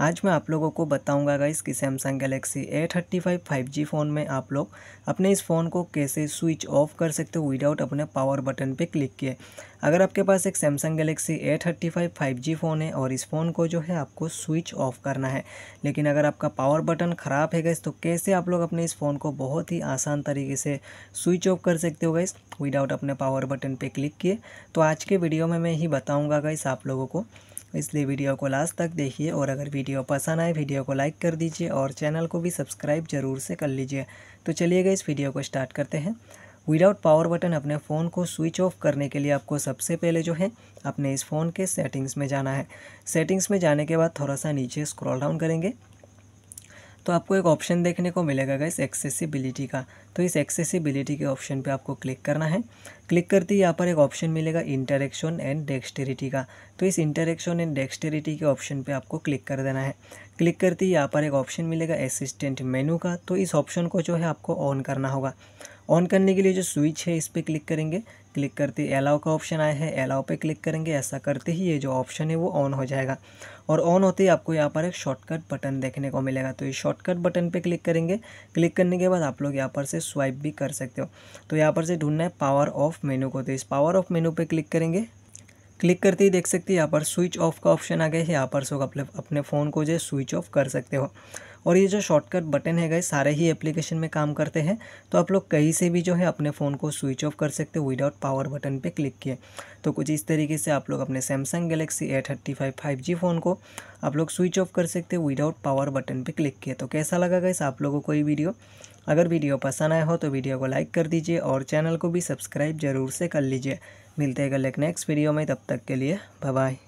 आज मैं आप लोगों को बताऊंगा गाइस कि Samsung Galaxy A thirty five five G phone में आप लोग अपने इस फ़ोन को कैसे स्विच ऑफ कर सकते हो विदाउट अपने पावर बटन पे क्लिक किए अगर आपके पास एक Samsung Galaxy A thirty five five G phone है और इस फ़ोन को जो है आपको स्विच ऑफ करना है लेकिन अगर आपका पावर बटन ख़राब है गैस तो कैसे आप लोग अपने इस फ़ोन को बहुत ही आसान तरीके से स्विच ऑफ कर सकते हो गैस विदाउट अपने पावर बटन पर क्लिक किए तो आज के वीडियो में मैं ही बताऊँगा गाइस आप लोगों को इसलिए वीडियो को लास्ट तक देखिए और अगर वीडियो पसंद आए वीडियो को लाइक कर दीजिए और चैनल को भी सब्सक्राइब जरूर से कर लीजिए तो चलिएगा इस वीडियो को स्टार्ट करते हैं विदाउट पावर बटन अपने फ़ोन को स्विच ऑफ करने के लिए आपको सबसे पहले जो है अपने इस फ़ोन के सेटिंग्स में जाना है सेटिंग्स में जाने के बाद थोड़ा सा नीचे स्क्रॉल डाउन करेंगे तो आपको एक ऑप्शन देखने को मिलेगा गैस एक्सेसिबिलिटी का तो इस एक्सेसिबिलिटी के ऑप्शन पे आपको क्लिक करना है क्लिक करते ही यहाँ पर एक ऑप्शन मिलेगा इंटरेक्शन एंड डेक्स्टेरिटी का तो इस इंटरेक्शन एंड डेक्सटेरिटी के ऑप्शन पे आपको क्लिक कर देना है क्लिक करते ही यहाँ पर एक ऑप्शन मिलेगा असिस्टेंट मेनू का तो इस ऑप्शन को जो है आपको ऑन करना होगा ऑन करने के लिए जो स्विच है इस पर क्लिक करेंगे क्लिक करते ही अलाउ का ऑप्शन आया है अलाउ पे क्लिक करेंगे ऐसा करते ही ये जो ऑप्शन है वो ऑन हो जाएगा और ऑन होते ही आपको यहाँ पर एक शॉर्टकट बटन देखने को मिलेगा तो ये शॉर्टकट बटन पे क्लिक करेंगे क्लिक करने के बाद आप लोग यहाँ पर से स्वाइप भी कर सकते हो तो यहाँ पर से ढूंढना है पावर ऑफ मेनू को तो इस पावर ऑफ मेनू पर क्लिक करेंगे क्लिक करते ही देख सकते हैं यहाँ पर स्विच ऑफ का ऑप्शन आ गया है यहाँ पर सो अपने अपने फ़ोन को जो है स्विच ऑफ कर सकते हो और ये जो शॉर्टकट बटन है गए सारे ही एप्लीकेशन में काम करते हैं तो आप लोग कहीं से भी जो है अपने फ़ोन को स्विच ऑफ कर सकते हो विदाउट पावर बटन पे क्लिक किए तो कुछ इस तरीके से आप लोग अपने Samsung Galaxy A thirty five five G phone को आप लोग स्विच ऑफ कर सकते हो विदाउट पावर बटन पे क्लिक किए तो कैसा लगा गए आप लोगों को ये वीडियो अगर वीडियो पसंद आया हो तो वीडियो को लाइक कर दीजिए और चैनल को भी सब्सक्राइब जरूर से कर लीजिए मिलते हैं कल एक नेक्स्ट वीडियो में तब तक के लिए बाय